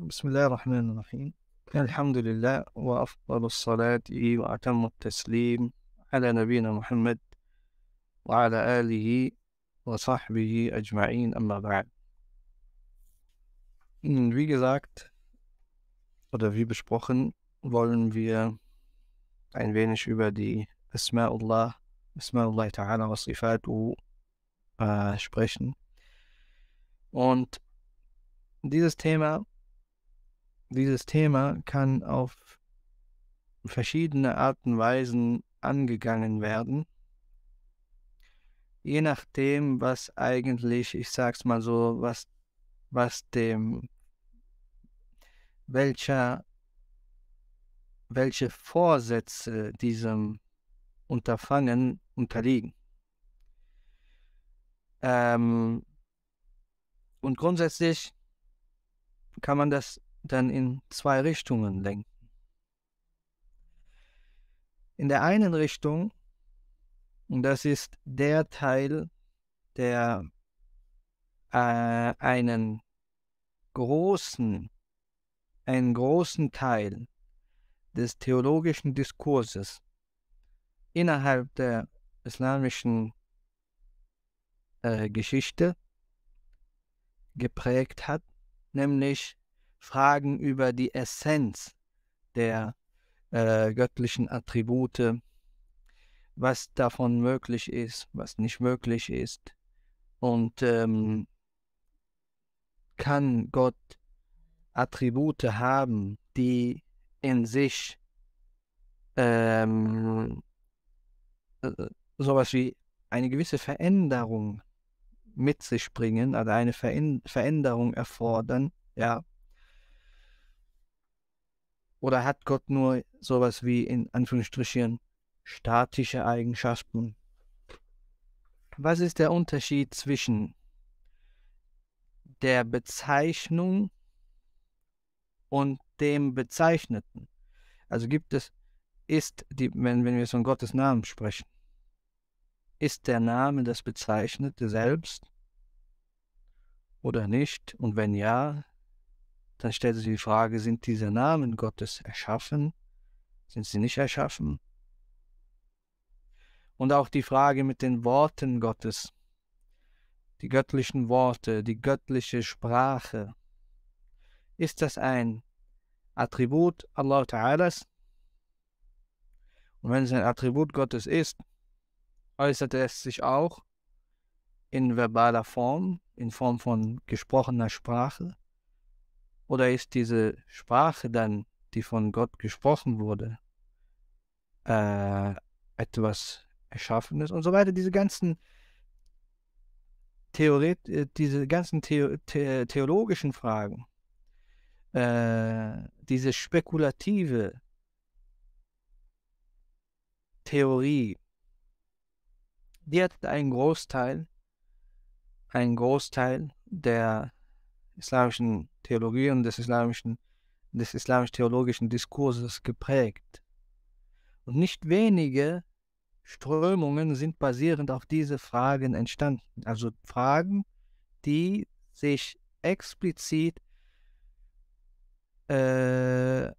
بسم الله الرحمن الرحيم الحمد لله وأفضل الصلاة وأتم التسليم على نبينا محمد وعلى آله وصحبه أجمعين أما بعد wie gesagt oder wie besprochen wollen wir ein wenig über die أسماء الله أسماء الله تعالى وصفاته äh, sprechen und dieses Thema dieses Thema kann auf verschiedene Arten und Weisen angegangen werden. Je nachdem, was eigentlich, ich sag's mal so, was, was dem, welcher, welche Vorsätze diesem Unterfangen unterliegen. Ähm, und grundsätzlich kann man das dann in zwei Richtungen lenken. In der einen Richtung, und das ist der Teil, der äh, einen großen, einen großen Teil des theologischen Diskurses innerhalb der islamischen äh, Geschichte geprägt hat, nämlich Fragen über die Essenz der äh, göttlichen Attribute, was davon möglich ist, was nicht möglich ist. Und ähm, kann Gott Attribute haben, die in sich ähm, äh, sowas wie eine gewisse Veränderung mit sich bringen, also eine Veränderung erfordern, ja, oder hat Gott nur sowas wie in Anführungsstrichen statische Eigenschaften? Was ist der Unterschied zwischen der Bezeichnung und dem Bezeichneten? Also gibt es, ist die, wenn, wenn wir von Gottes Namen sprechen, ist der Name das Bezeichnete selbst oder nicht? Und wenn ja, dann stellt sich die Frage, sind diese Namen Gottes erschaffen? Sind sie nicht erschaffen? Und auch die Frage mit den Worten Gottes, die göttlichen Worte, die göttliche Sprache. Ist das ein Attribut Allah Ta'alas? Und wenn es ein Attribut Gottes ist, äußert es sich auch in verbaler Form, in Form von gesprochener Sprache. Oder ist diese Sprache dann, die von Gott gesprochen wurde, äh, etwas Erschaffenes und so weiter? Diese ganzen Theoret äh, diese ganzen The The theologischen Fragen, äh, diese spekulative Theorie, die hat einen Großteil, einen Großteil der islamischen Theologie und des islamischen, des islamisch-theologischen Diskurses geprägt. Und nicht wenige Strömungen sind basierend auf diese Fragen entstanden. Also Fragen, die sich explizit äh,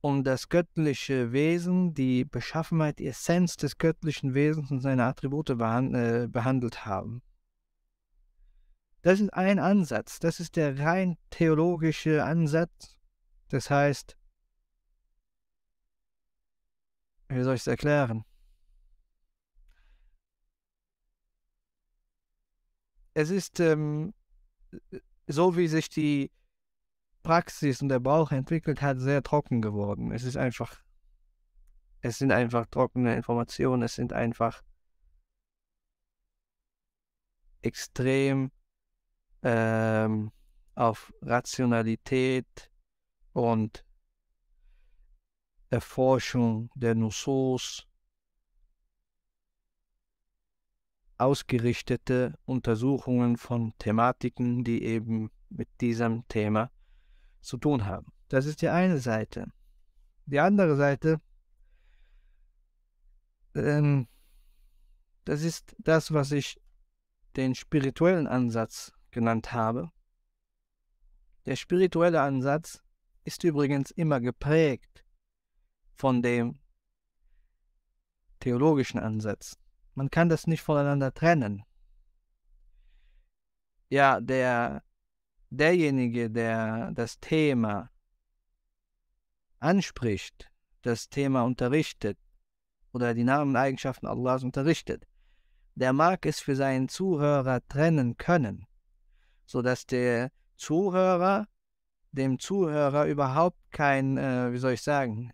um das göttliche Wesen, die Beschaffenheit, die Essenz des göttlichen Wesens und seine Attribute äh, behandelt haben. Das ist ein Ansatz, das ist der rein theologische Ansatz. Das heißt, wie soll ich es erklären? Es ist ähm, so, wie sich die Praxis und der Bauch entwickelt hat, sehr trocken geworden. Es ist einfach, es sind einfach trockene Informationen, es sind einfach extrem ähm, auf Rationalität und Erforschung der Nussos ausgerichtete Untersuchungen von Thematiken, die eben mit diesem Thema zu tun haben. Das ist die eine Seite. Die andere Seite, ähm, das ist das, was ich den spirituellen Ansatz genannt habe. Der spirituelle Ansatz ist übrigens immer geprägt von dem theologischen Ansatz. Man kann das nicht voneinander trennen. Ja, der, derjenige, der das Thema anspricht, das Thema unterrichtet oder die Namen und Eigenschaften Allahs unterrichtet, der mag es für seinen Zuhörer trennen können sodass der Zuhörer dem Zuhörer überhaupt kein, äh, wie soll ich sagen,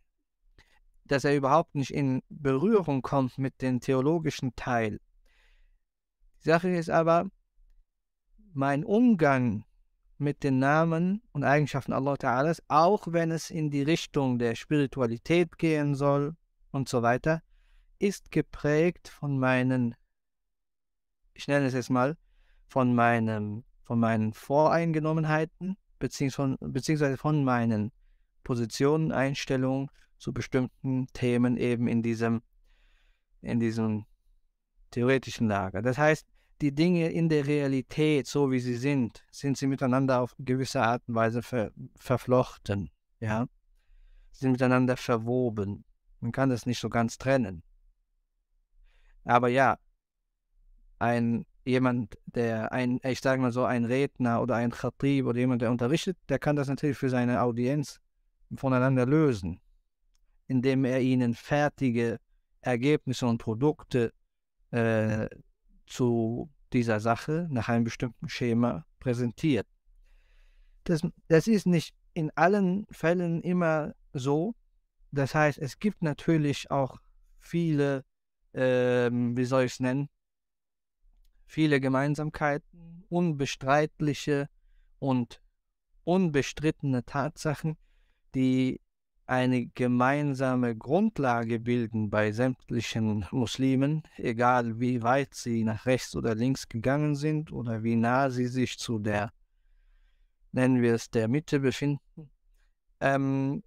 dass er überhaupt nicht in Berührung kommt mit dem theologischen Teil. Die Sache ist aber, mein Umgang mit den Namen und Eigenschaften Allah Ta'alas, auch wenn es in die Richtung der Spiritualität gehen soll und so weiter, ist geprägt von meinen, ich nenne es jetzt mal, von meinem von meinen Voreingenommenheiten beziehungsweise von meinen Positionen, Einstellungen zu bestimmten Themen eben in diesem, in diesem theoretischen Lager. Das heißt, die Dinge in der Realität, so wie sie sind, sind sie miteinander auf gewisse Art und Weise ver verflochten, ja, sind miteinander verwoben. Man kann das nicht so ganz trennen. Aber ja, ein jemand, der ein, ich sage mal so, ein Redner oder ein Khatib oder jemand, der unterrichtet, der kann das natürlich für seine Audienz voneinander lösen, indem er ihnen fertige Ergebnisse und Produkte äh, zu dieser Sache nach einem bestimmten Schema präsentiert. Das, das ist nicht in allen Fällen immer so. Das heißt, es gibt natürlich auch viele, ähm, wie soll ich es nennen, viele Gemeinsamkeiten, unbestreitliche und unbestrittene Tatsachen, die eine gemeinsame Grundlage bilden bei sämtlichen Muslimen, egal wie weit sie nach rechts oder links gegangen sind oder wie nah sie sich zu der, nennen wir es, der Mitte befinden. Ähm,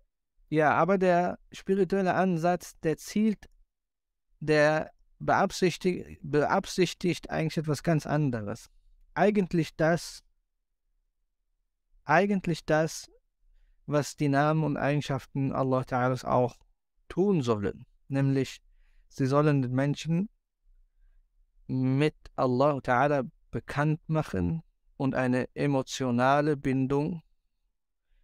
ja, aber der spirituelle Ansatz, der zielt, der beabsichtigt, beabsichtigt eigentlich etwas ganz anderes. Eigentlich das, eigentlich das, was die Namen und Eigenschaften Allah Ta'ala auch tun sollen. Nämlich, sie sollen den Menschen mit Allah Ta'ala bekannt machen und eine emotionale Bindung,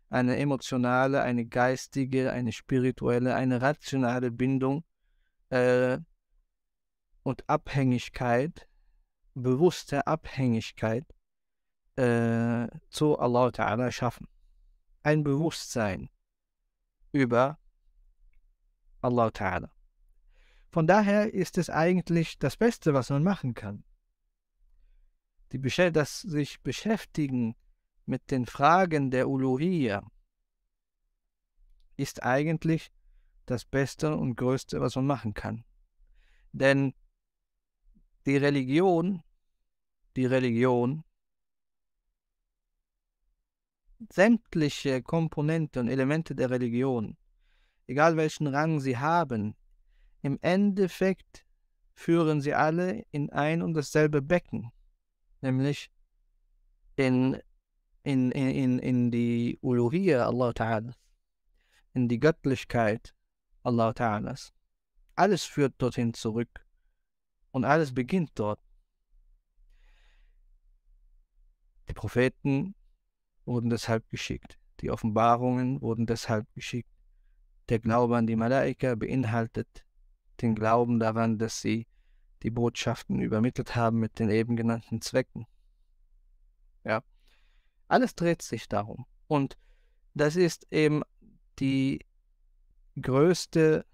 eine emotionale, eine geistige, eine spirituelle, eine rationale Bindung äh, und Abhängigkeit, bewusste Abhängigkeit äh, zu Allah Ta'ala schaffen. Ein Bewusstsein über Allah Ta'ala. Von daher ist es eigentlich das Beste, was man machen kann. Die, das sich beschäftigen mit den Fragen der Uluhiyya ist eigentlich das Beste und Größte, was man machen kann. Denn die Religion, die Religion, sämtliche Komponenten und Elemente der Religion, egal welchen Rang sie haben, im Endeffekt führen sie alle in ein und dasselbe Becken, nämlich in, in, in, in die Uluhiyya Allah Ta'ala, in die Göttlichkeit Allah Ta'ala. Alles führt dorthin zurück und alles beginnt dort. Die Propheten wurden deshalb geschickt, die Offenbarungen wurden deshalb geschickt. Der Glaube an die Malaika beinhaltet den Glauben daran, dass sie die Botschaften übermittelt haben mit den eben genannten Zwecken. Ja, alles dreht sich darum. Und das ist eben die größte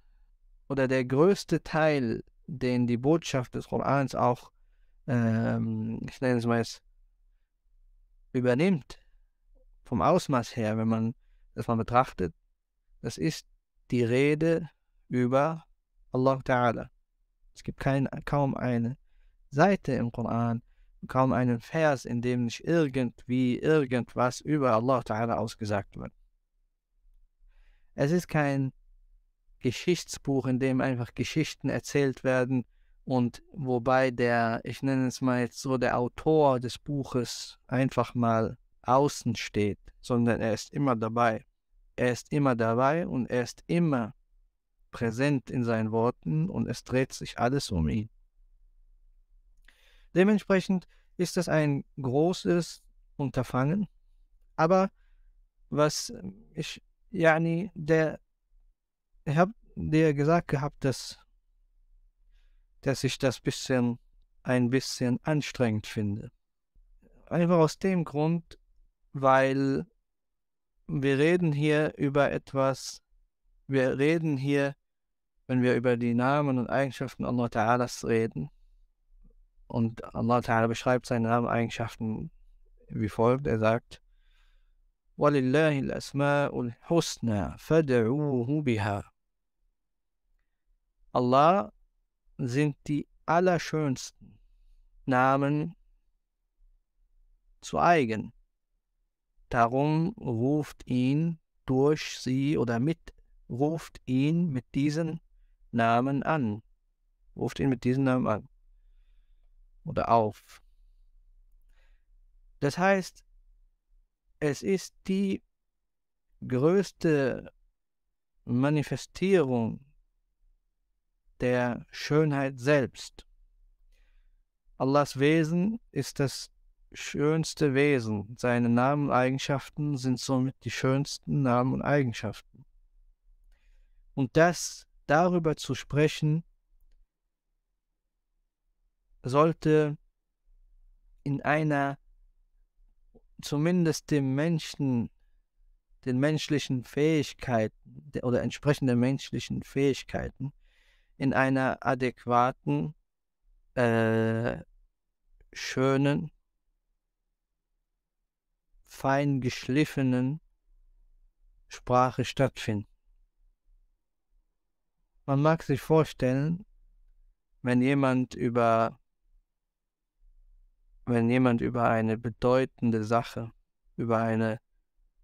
oder der größte Teil den die Botschaft des Korans auch, ähm, ich nenne es mal jetzt, übernimmt, vom Ausmaß her, wenn man das mal betrachtet, das ist die Rede über Allah Ta'ala. Es gibt kein, kaum eine Seite im Koran, kaum einen Vers, in dem nicht irgendwie irgendwas über Allah Ta'ala ausgesagt wird. Es ist kein Geschichtsbuch, in dem einfach Geschichten erzählt werden und wobei der, ich nenne es mal jetzt so, der Autor des Buches einfach mal außen steht, sondern er ist immer dabei. Er ist immer dabei und er ist immer präsent in seinen Worten und es dreht sich alles um ihn. Dementsprechend ist das ein großes Unterfangen, aber was ich, yani, der ich habe dir gesagt gehabt, dass, dass ich das bisschen, ein bisschen anstrengend finde. Einfach aus dem Grund, weil wir reden hier über etwas, wir reden hier, wenn wir über die Namen und Eigenschaften Allah Ta'alas reden, und Allah Ta'ala beschreibt seine Namen Eigenschaften wie folgt, er sagt, وَلِلَّهِ الْأَسْمَاءُ الْحُسْنَى فَدَعُوهُ بِهَا Allah sind die allerschönsten Namen zu eigen. Darum ruft ihn durch sie oder mit, ruft ihn mit diesen Namen an. Ruft ihn mit diesen Namen an. Oder auf. Das heißt, es ist die größte Manifestierung der Schönheit selbst. Allahs Wesen ist das schönste Wesen. Seine Namen und Eigenschaften sind somit die schönsten Namen und Eigenschaften. Und das darüber zu sprechen, sollte in einer zumindest dem Menschen, den menschlichen Fähigkeiten oder entsprechenden menschlichen Fähigkeiten in einer adäquaten, äh, schönen, fein geschliffenen Sprache stattfinden. Man mag sich vorstellen, wenn jemand über wenn jemand über eine bedeutende Sache, über eine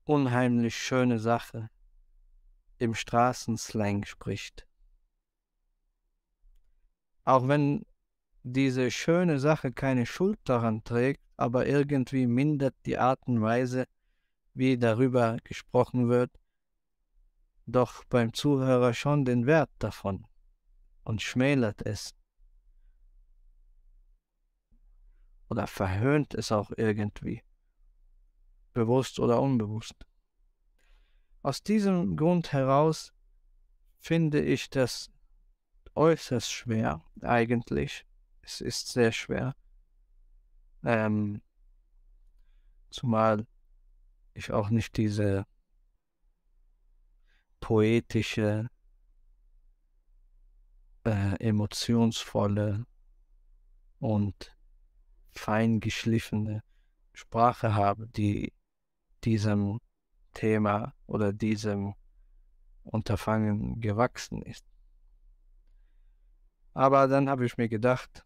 unheimlich schöne Sache im Straßenslang spricht auch wenn diese schöne Sache keine Schuld daran trägt, aber irgendwie mindert die Art und Weise, wie darüber gesprochen wird, doch beim Zuhörer schon den Wert davon und schmälert es oder verhöhnt es auch irgendwie, bewusst oder unbewusst. Aus diesem Grund heraus finde ich das äußerst schwer, eigentlich. Es ist sehr schwer. Ähm, zumal ich auch nicht diese poetische, äh, emotionsvolle und feingeschliffene Sprache habe, die diesem Thema oder diesem Unterfangen gewachsen ist. Aber dann habe ich mir gedacht,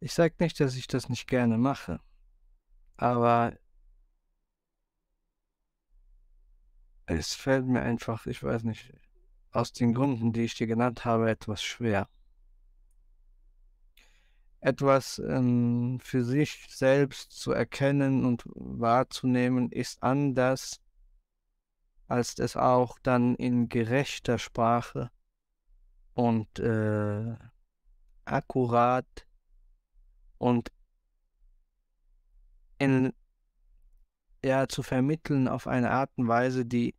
ich sage nicht, dass ich das nicht gerne mache, aber es fällt mir einfach, ich weiß nicht, aus den Gründen, die ich dir genannt habe, etwas schwer. Etwas ähm, für sich selbst zu erkennen und wahrzunehmen ist anders als es auch dann in gerechter Sprache und äh, akkurat und in, ja, zu vermitteln auf eine Art und Weise, die,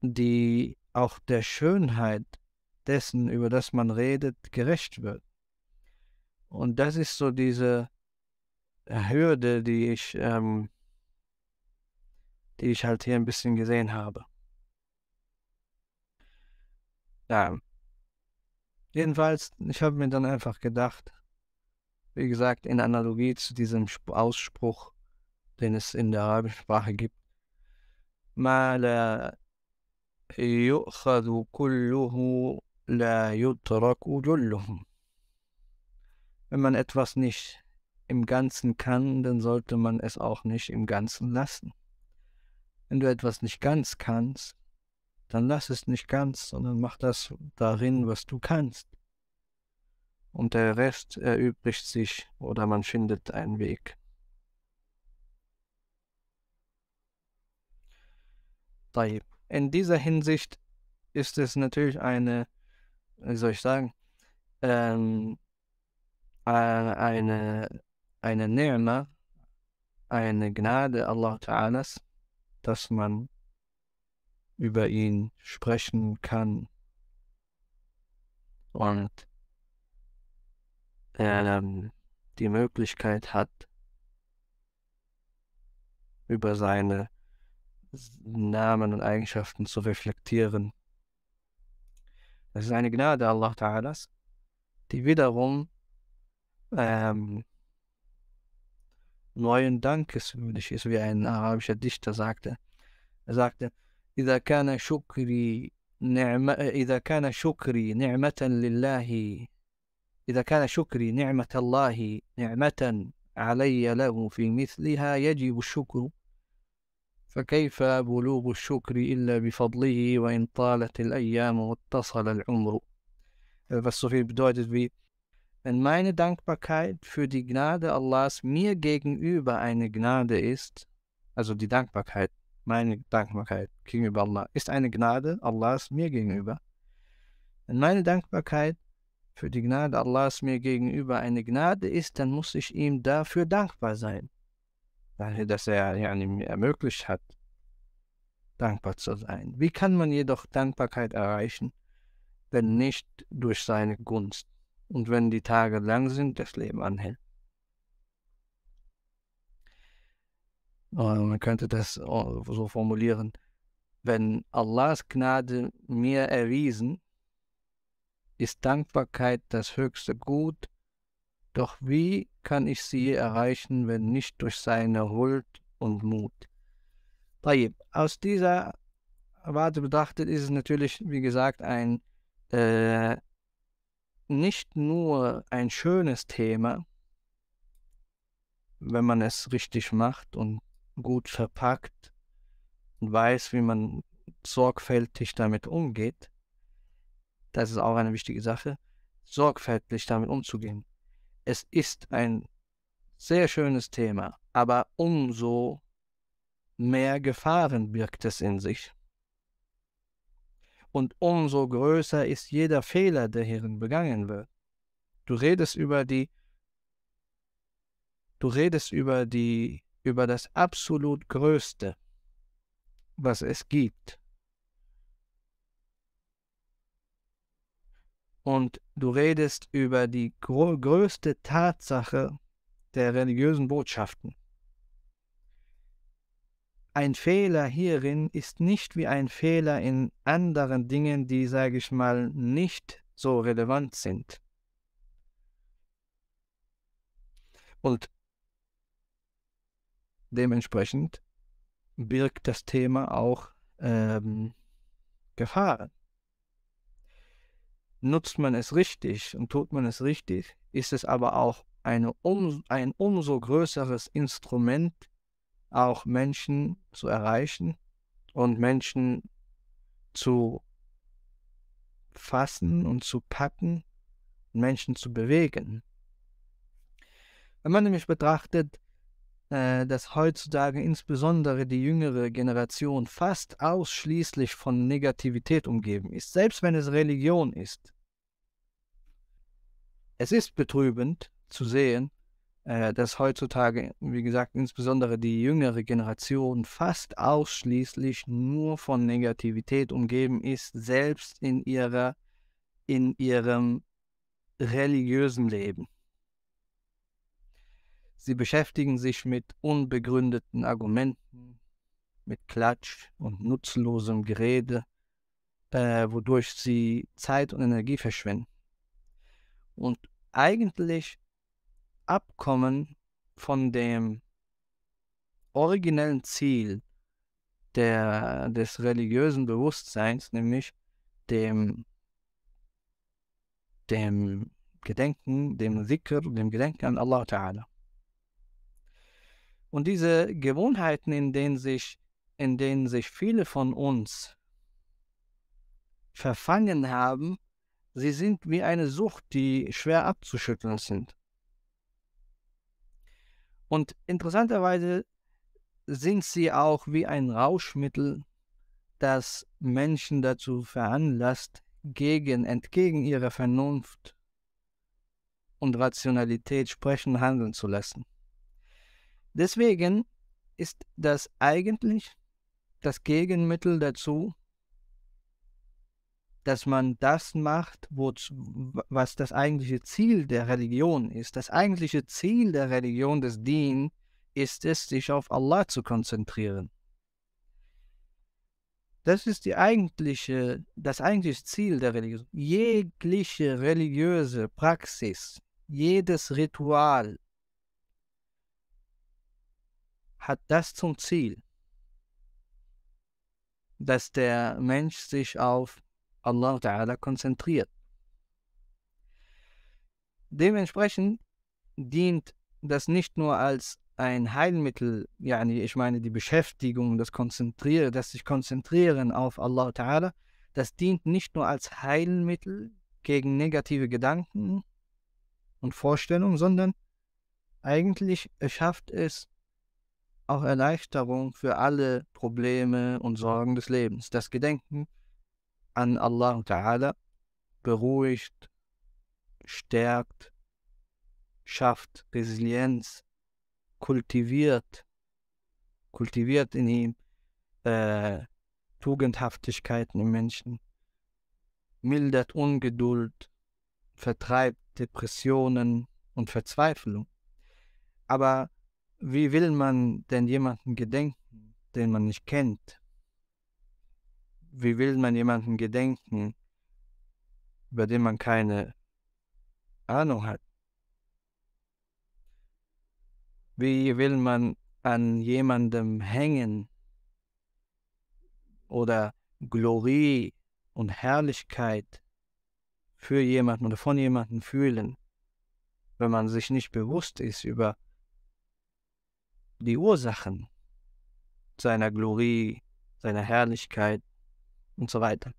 die auch der Schönheit dessen, über das man redet, gerecht wird. Und das ist so diese Hürde, die ich ähm, die ich halt hier ein bisschen gesehen habe. Ja. Jedenfalls, ich habe mir dann einfach gedacht, wie gesagt, in Analogie zu diesem Ausspruch, den es in der arabischen Sprache gibt, Mala Wenn man etwas nicht im Ganzen kann, dann sollte man es auch nicht im Ganzen lassen. Wenn du etwas nicht ganz kannst, dann lass es nicht ganz, sondern mach das darin, was du kannst. Und der Rest erübrigt sich oder man findet einen Weg. In dieser Hinsicht ist es natürlich eine, wie soll ich sagen, ähm, eine, eine Nirma, eine Gnade Allah Ta'alas, dass man über ihn sprechen kann. Und ähm, die Möglichkeit hat, über seine Namen und Eigenschaften zu reflektieren. Das ist eine Gnade Allah Ta'alas, die wiederum ähm, neuen Dankes würdig ist, wie ein arabischer Dichter sagte. Er sagte, إذا كان شكري نعمة إذا كان شكري نعمة لله إذا كان شكري نعمة الله نعمة علي له في مثلها يجب الشكر فكيف بلوغ الشكر إلا بفضله وإن طالت الأيام واتصل العمر. Was so viel bedeutet wie Wenn meine Dankbarkeit für die Gnade Allahs mir gegenüber eine Gnade ist, also die Dankbarkeit, meine Dankbarkeit gegenüber Allah ist eine Gnade Allahs mir gegenüber. Wenn meine Dankbarkeit für die Gnade Allahs mir gegenüber eine Gnade ist, dann muss ich ihm dafür dankbar sein. dass er yani, mir ermöglicht hat, dankbar zu sein. Wie kann man jedoch Dankbarkeit erreichen, wenn nicht durch seine Gunst? und wenn die Tage lang sind, das Leben anhält. Äh, man könnte das äh, so formulieren, wenn Allahs Gnade mir erwiesen, ist Dankbarkeit das höchste Gut, doch wie kann ich sie erreichen, wenn nicht durch seine Huld und Mut? Tayyib, aus dieser Warte betrachtet ist es natürlich, wie gesagt, ein äh, nicht nur ein schönes Thema, wenn man es richtig macht und gut verpackt und weiß, wie man sorgfältig damit umgeht. Das ist auch eine wichtige Sache, sorgfältig damit umzugehen. Es ist ein sehr schönes Thema, aber umso mehr Gefahren birgt es in sich und umso größer ist jeder Fehler, der hierin begangen wird. Du redest über die du redest über die über das absolut größte, was es gibt. Und du redest über die größte Tatsache der religiösen Botschaften ein Fehler hierin ist nicht wie ein Fehler in anderen Dingen, die, sage ich mal, nicht so relevant sind. Und dementsprechend birgt das Thema auch ähm, Gefahren. Nutzt man es richtig und tut man es richtig, ist es aber auch eine um, ein umso größeres Instrument auch Menschen zu erreichen und Menschen zu fassen und zu packen und Menschen zu bewegen. Wenn man nämlich betrachtet, äh, dass heutzutage insbesondere die jüngere Generation fast ausschließlich von Negativität umgeben ist, selbst wenn es Religion ist. Es ist betrübend zu sehen, äh, dass heutzutage, wie gesagt, insbesondere die jüngere Generation fast ausschließlich nur von Negativität umgeben ist, selbst in ihrer, in ihrem religiösen Leben. Sie beschäftigen sich mit unbegründeten Argumenten, mit Klatsch und nutzlosem Gerede, äh, wodurch sie Zeit und Energie verschwenden. Und eigentlich Abkommen von dem originellen Ziel der, des religiösen Bewusstseins, nämlich dem, dem Gedenken, dem Zikr, dem Gedenken an Allah Ta'ala. Und diese Gewohnheiten, in denen, sich, in denen sich viele von uns verfangen haben, sie sind wie eine Sucht, die schwer abzuschütteln sind. Und interessanterweise sind sie auch wie ein Rauschmittel, das Menschen dazu veranlasst, gegen, entgegen ihrer Vernunft und Rationalität sprechen, handeln zu lassen. Deswegen ist das eigentlich das Gegenmittel dazu, dass man das macht, wo, was das eigentliche Ziel der Religion ist. Das eigentliche Ziel der Religion des Dien ist es, sich auf Allah zu konzentrieren. Das ist die eigentliche, das eigentliche Ziel der Religion. Jegliche religiöse Praxis, jedes Ritual hat das zum Ziel, dass der Mensch sich auf Allah Ta'ala konzentriert. Dementsprechend dient das nicht nur als ein Heilmittel, yani ich meine die Beschäftigung, das Konzentrieren, das sich konzentrieren auf Allah Ta'ala, das dient nicht nur als Heilmittel gegen negative Gedanken und Vorstellungen, sondern eigentlich schafft es auch Erleichterung für alle Probleme und Sorgen des Lebens. Das Gedenken an Allah Ta'ala beruhigt, stärkt, schafft Resilienz, kultiviert, kultiviert in ihm äh, Tugendhaftigkeiten im Menschen, mildert Ungeduld, vertreibt Depressionen und Verzweiflung. Aber wie will man denn jemanden gedenken, den man nicht kennt, wie will man jemanden gedenken, über den man keine Ahnung hat? Wie will man an jemandem hängen oder Glorie und Herrlichkeit für jemanden oder von jemanden fühlen, wenn man sich nicht bewusst ist über die Ursachen seiner Glorie, seiner Herrlichkeit und so weiter.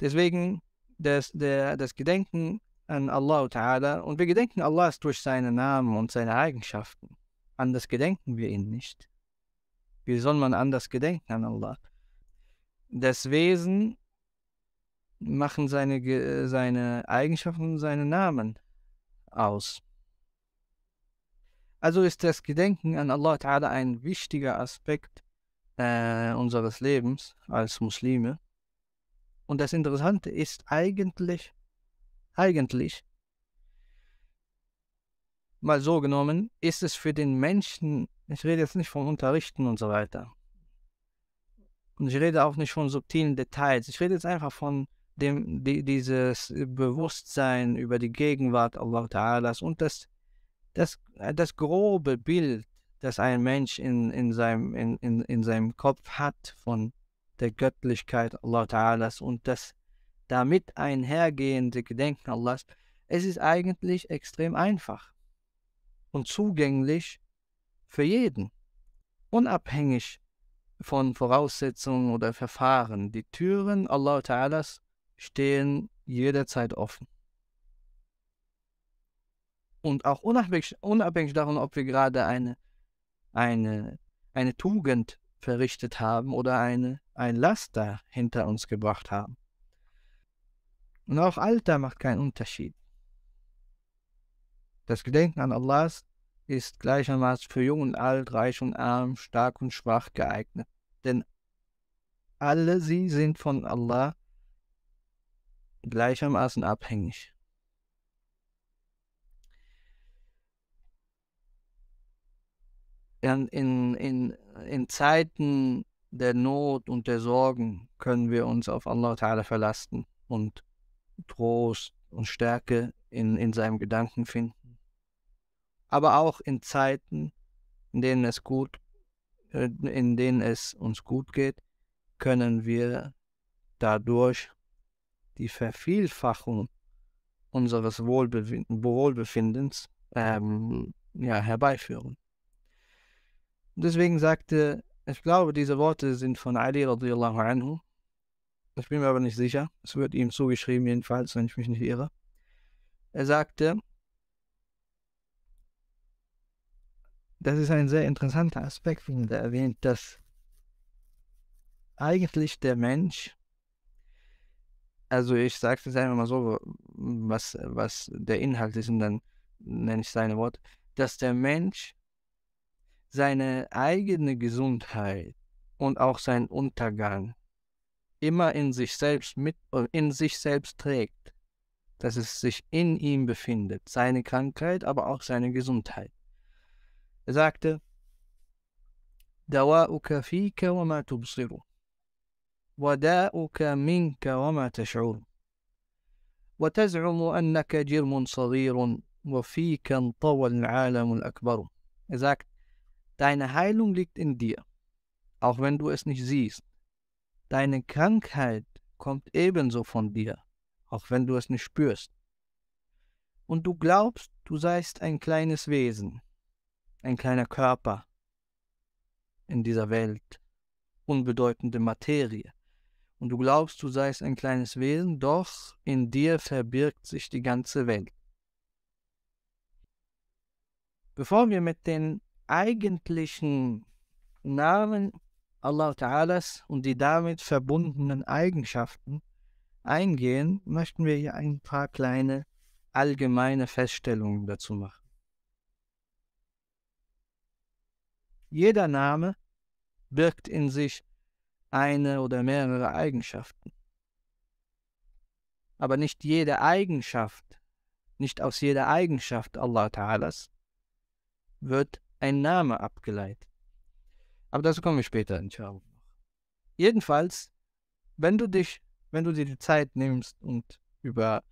Deswegen das, das Gedenken an Allah Ta'ala und wir gedenken Allah durch seinen Namen und seine Eigenschaften. Anders gedenken wir ihn nicht. Wie soll man anders gedenken an Allah? Das Wesen machen seine, seine Eigenschaften, seine Namen aus. Also ist das Gedenken an Allah Ta'ala ein wichtiger Aspekt äh, unseres Lebens als Muslime. Und das Interessante ist eigentlich, eigentlich, mal so genommen, ist es für den Menschen, ich rede jetzt nicht vom Unterrichten und so weiter. Und ich rede auch nicht von subtilen Details. Ich rede jetzt einfach von dem, die, dieses Bewusstsein über die Gegenwart Allah Ta'alas und das, das, das grobe Bild das ein Mensch in, in, seinem, in, in, in seinem Kopf hat von der Göttlichkeit Allah Ta'alas und das damit einhergehende Gedenken Allahs, es ist eigentlich extrem einfach und zugänglich für jeden, unabhängig von Voraussetzungen oder Verfahren. Die Türen Allah Ta'alas stehen jederzeit offen. Und auch unabhängig, unabhängig davon, ob wir gerade eine eine, eine Tugend verrichtet haben oder eine, ein Laster hinter uns gebracht haben. Und auch Alter macht keinen Unterschied. Das Gedenken an Allahs ist gleichermaßen für jung und alt, reich und arm, stark und schwach geeignet. Denn alle sie sind von Allah gleichermaßen abhängig. in, in, in, in Zeiten der Not und der Sorgen können wir uns auf Allah Ta'ala verlassen und Trost und Stärke in, in seinem Gedanken finden. Aber auch in Zeiten, in denen es gut, äh, in denen es uns gut geht, können wir dadurch die Vervielfachung unseres Wohlbefindens ähm, ja, herbeiführen. Und deswegen sagte, ich glaube, diese Worte sind von Ali radiallahu anhu. Ich bin mir aber nicht sicher. Es wird ihm zugeschrieben, jedenfalls, wenn ich mich nicht irre. Er sagte, das ist ein sehr interessanter Aspekt, wie er erwähnt, dass eigentlich der Mensch, also ich sage es einfach mal so, was, was der Inhalt ist und dann nenne ich seine Worte, dass der Mensch seine eigene Gesundheit und auch sein Untergang immer in sich selbst mit äh, in sich selbst trägt, dass es sich in ihm befindet, seine Krankheit, aber auch seine Gesundheit. Er sagte, Er sagt, Deine Heilung liegt in dir, auch wenn du es nicht siehst. Deine Krankheit kommt ebenso von dir, auch wenn du es nicht spürst. Und du glaubst, du seist ein kleines Wesen, ein kleiner Körper in dieser Welt, unbedeutende Materie. Und du glaubst, du seist ein kleines Wesen, doch in dir verbirgt sich die ganze Welt. Bevor wir mit den eigentlichen Namen Allah Ta'alas und die damit verbundenen Eigenschaften eingehen, möchten wir hier ein paar kleine allgemeine Feststellungen dazu machen. Jeder Name birgt in sich eine oder mehrere Eigenschaften. Aber nicht jede Eigenschaft, nicht aus jeder Eigenschaft Allah Ta'alas wird ein Name abgeleitet. Aber dazu kommen wir später, inshallah. Jedenfalls, wenn du dich, wenn du dir die Zeit nimmst und über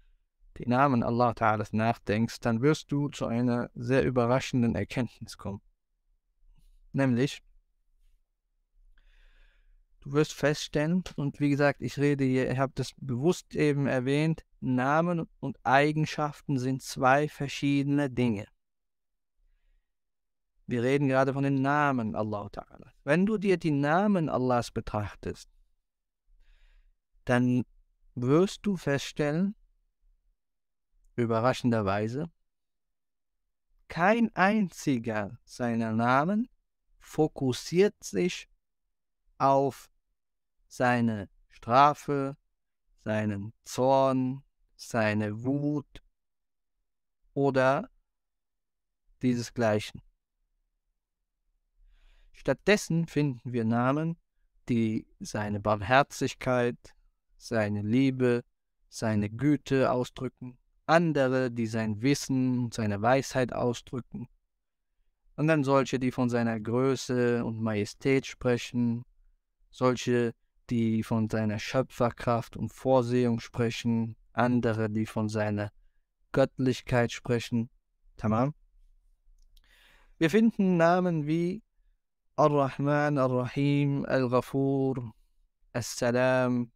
den Namen Allah Ta'ala nachdenkst, dann wirst du zu einer sehr überraschenden Erkenntnis kommen. Nämlich, du wirst feststellen, und wie gesagt, ich rede hier, ich habe das bewusst eben erwähnt, Namen und Eigenschaften sind zwei verschiedene Dinge. Wir reden gerade von den Namen Allah Ta'ala. Wenn du dir die Namen Allahs betrachtest, dann wirst du feststellen, überraschenderweise, kein einziger seiner Namen fokussiert sich auf seine Strafe, seinen Zorn, seine Wut oder dieses Gleichen. Stattdessen finden wir Namen, die seine Barmherzigkeit, seine Liebe, seine Güte ausdrücken, andere, die sein Wissen und seine Weisheit ausdrücken, und dann solche, die von seiner Größe und Majestät sprechen, solche, die von seiner Schöpferkraft und Vorsehung sprechen, andere, die von seiner Göttlichkeit sprechen. Tamam? Wir finden Namen wie الرحمن الرحيم الغفور السلام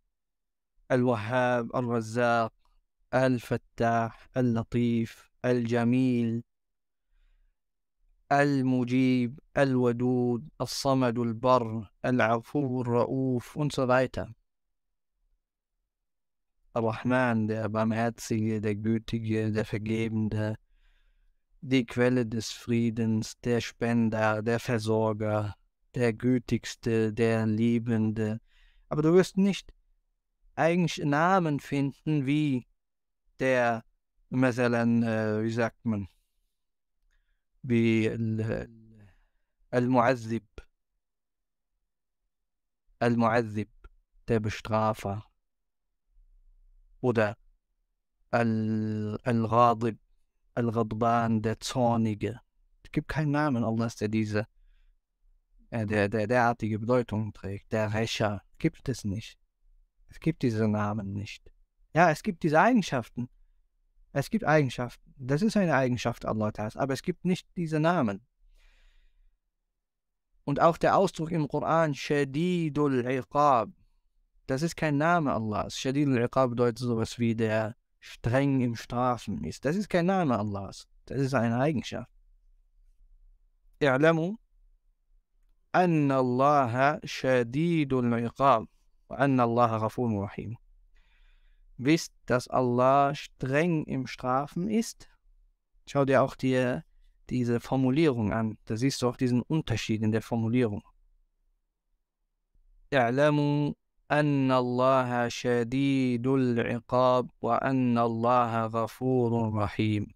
الوهاب الرزاق الفتاح اللطيف الجميل المجيب الودود الصمد البر العفو الرؤوف und so weiter. Rahman, der Barmherzige, der Gütige, der die Quelle des Friedens, der Spender, der Versorger, der Gütigste, der Liebende. Aber du wirst nicht eigentlich Namen finden wie der, äh, wie sagt man, wie al muazib al muazib der Bestrafer. Oder Al-Ghadib, Al-Radban, der Zornige. Es gibt keinen Namen Allahs, der diese, äh, der, der derartige Bedeutung trägt. Der Rächer gibt es nicht. Es gibt diese Namen nicht. Ja, es gibt diese Eigenschaften. Es gibt Eigenschaften. Das ist eine Eigenschaft Allahs, aber es gibt nicht diese Namen. Und auch der Ausdruck im Koran, Shadidul Iqab, das ist kein Name Allahs. Shadidul Iqab bedeutet sowas wie der streng im Strafen ist. Das ist kein Name Allahs, das ist eine Eigenschaft. اعلموا أن الله شديد العقاب وأن الله غفور رحيم. Wisst, dass Allah streng im Strafen ist? Schau dir auch die, diese Formulierung an. Da siehst du auch diesen Unterschied in der Formulierung. اعلموا أن الله شديد العقاب وأن الله غفور رحيم.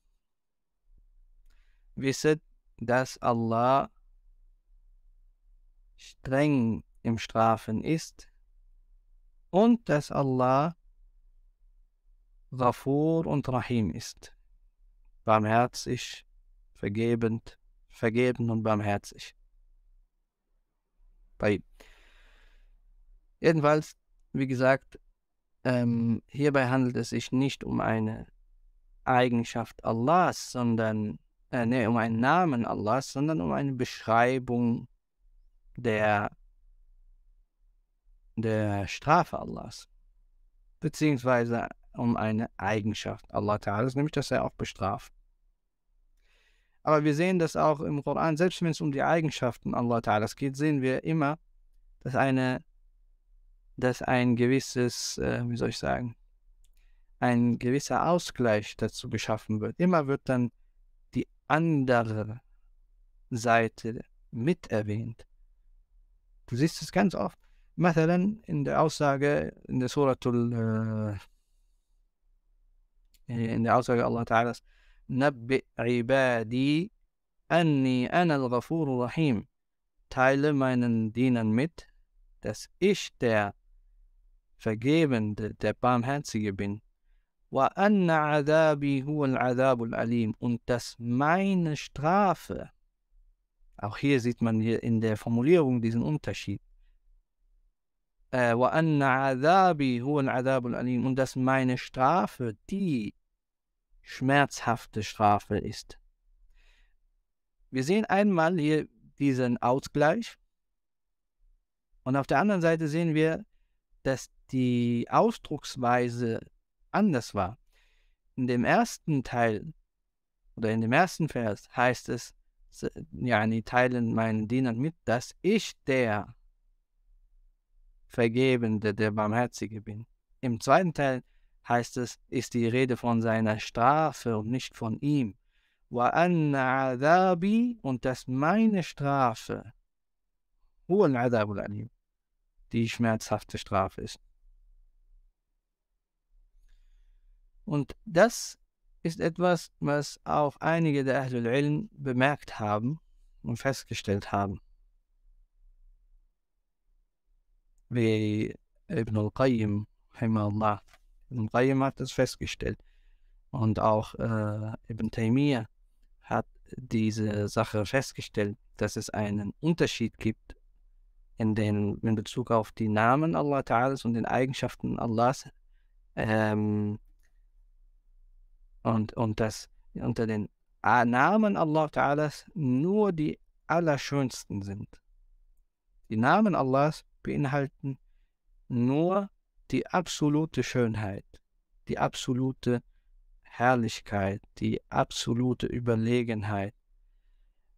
Wisset, dass Allah streng im Strafen ist und dass Allah Ghafur und Rahim ist, barmherzig, vergebend, vergebend und barmherzig. طيب Jedenfalls, wie gesagt, ähm, hierbei handelt es sich nicht um eine Eigenschaft Allahs, sondern äh, nee, um einen Namen Allahs, sondern um eine Beschreibung der, der Strafe Allahs. Beziehungsweise um eine Eigenschaft Allah Ta'ala, nämlich dass er auch bestraft. Aber wir sehen das auch im Koran, selbst wenn es um die Eigenschaften Allah Ta'ala geht, sehen wir immer, dass eine dass ein gewisses, äh, wie soll ich sagen, ein gewisser Ausgleich dazu geschaffen wird. Immer wird dann die andere Seite mit erwähnt. Du siehst es ganz oft. Mathalan in der Aussage in der Suratul äh, äh in der Aussage Allah Ta'ala Nabbi ibadi anni ana al-Ghafur rahim Teile meinen Dienern mit, dass ich der vergebende, der barmherzige bin. Und dass meine Strafe, auch hier sieht man hier in der Formulierung diesen Unterschied, äh, Und dass meine Strafe die schmerzhafte Strafe ist. Wir sehen einmal hier diesen Ausgleich und auf der anderen Seite sehen wir, dass die Ausdrucksweise anders war. In dem ersten Teil oder in dem ersten Vers heißt es, ja, die teilen meinen Dienern mit, dass ich der Vergebende, der Barmherzige bin. Im zweiten Teil heißt es, ist die Rede von seiner Strafe und nicht von ihm. Und dass meine Strafe die schmerzhafte Strafe ist. Und das ist etwas, was auch einige der Ahlul Ilm bemerkt haben und festgestellt haben. Wie Ibn al-Qayyim, Allah, Ibn al-Qayyim hat das festgestellt. Und auch äh, Ibn Taymiyyah hat diese Sache festgestellt, dass es einen Unterschied gibt in, den, in Bezug auf die Namen Allah Ta'ala und den Eigenschaften Allahs, ähm, und, und dass unter den Namen Allah Ta'alas nur die allerschönsten sind. Die Namen Allahs beinhalten nur die absolute Schönheit, die absolute Herrlichkeit, die absolute Überlegenheit.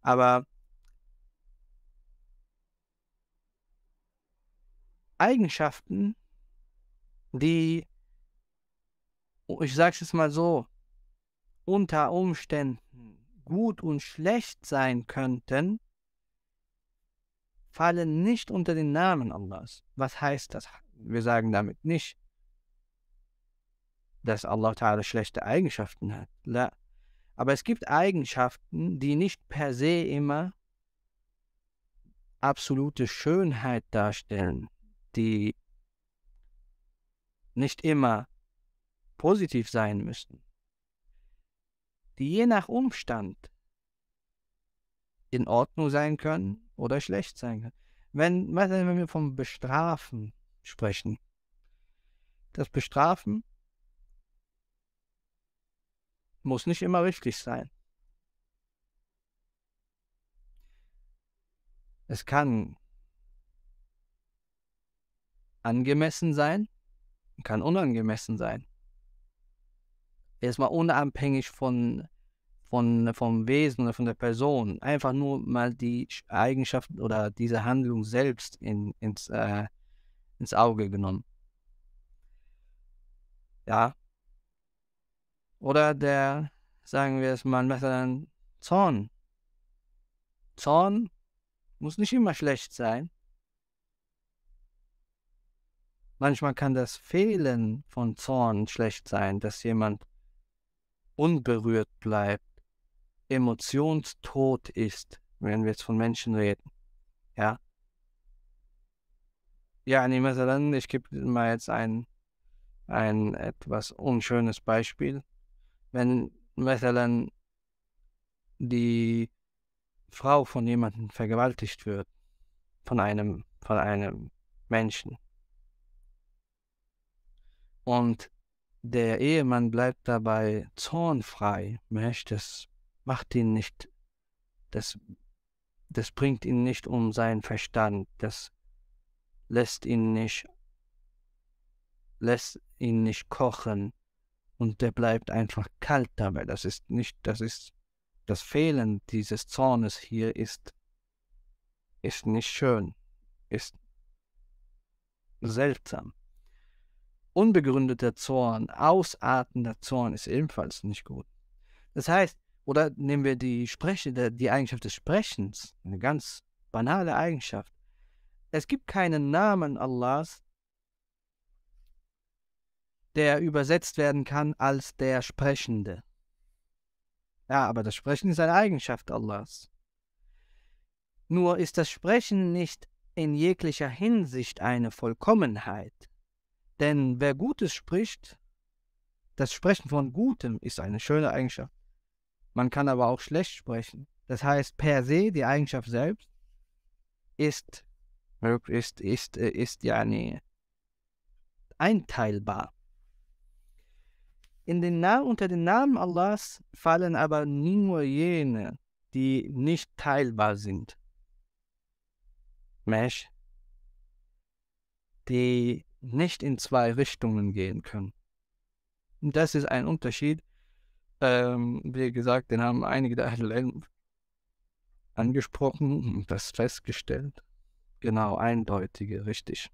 Aber Eigenschaften, die, oh, ich sage es mal so, unter Umständen gut und schlecht sein könnten, fallen nicht unter den Namen Allahs. Was heißt das? Wir sagen damit nicht, dass Allah Ta'ala schlechte Eigenschaften hat. La. Aber es gibt Eigenschaften, die nicht per se immer absolute Schönheit darstellen, die nicht immer positiv sein müssten die je nach Umstand in Ordnung sein können oder schlecht sein können. Wenn, wenn wir vom Bestrafen sprechen, das Bestrafen muss nicht immer richtig sein. Es kann angemessen sein, kann unangemessen sein erstmal unabhängig von, von, vom Wesen oder von der Person, einfach nur mal die Eigenschaften oder diese Handlung selbst in, ins, äh, ins Auge genommen. Ja. Oder der, sagen wir es mal, Zorn. Zorn muss nicht immer schlecht sein. Manchmal kann das Fehlen von Zorn schlecht sein, dass jemand unberührt bleibt, emotionstot ist, wenn wir jetzt von Menschen reden. Ja. Ja, dann ich gebe mal jetzt ein, ein etwas unschönes Beispiel. Wenn dann die Frau von jemandem vergewaltigt wird, von einem, von einem Menschen. Und der Ehemann bleibt dabei zornfrei, Mensch, das macht ihn nicht, das, das bringt ihn nicht um seinen Verstand, das lässt ihn nicht, lässt ihn nicht kochen und der bleibt einfach kalt dabei. Das ist nicht, das ist, das Fehlen dieses Zornes hier ist, ist nicht schön, ist seltsam unbegründeter Zorn, ausartender Zorn ist ebenfalls nicht gut. Das heißt, oder nehmen wir die Spreche, die Eigenschaft des Sprechens, eine ganz banale Eigenschaft. Es gibt keinen Namen Allahs, der übersetzt werden kann als der Sprechende. Ja, aber das Sprechen ist eine Eigenschaft Allahs. Nur ist das Sprechen nicht in jeglicher Hinsicht eine Vollkommenheit. Denn wer Gutes spricht, das Sprechen von Gutem ist eine schöne Eigenschaft. Man kann aber auch schlecht sprechen. Das heißt, per se, die Eigenschaft selbst ist, ist, ist, äh, ist ja eine einteilbar. In den unter den Namen Allahs fallen aber nur jene, die nicht teilbar sind. Mesh, die nicht in zwei Richtungen gehen können. Und das ist ein Unterschied. Ähm, wie gesagt, den haben einige der LLM angesprochen und das festgestellt. Genau, eindeutige, richtig.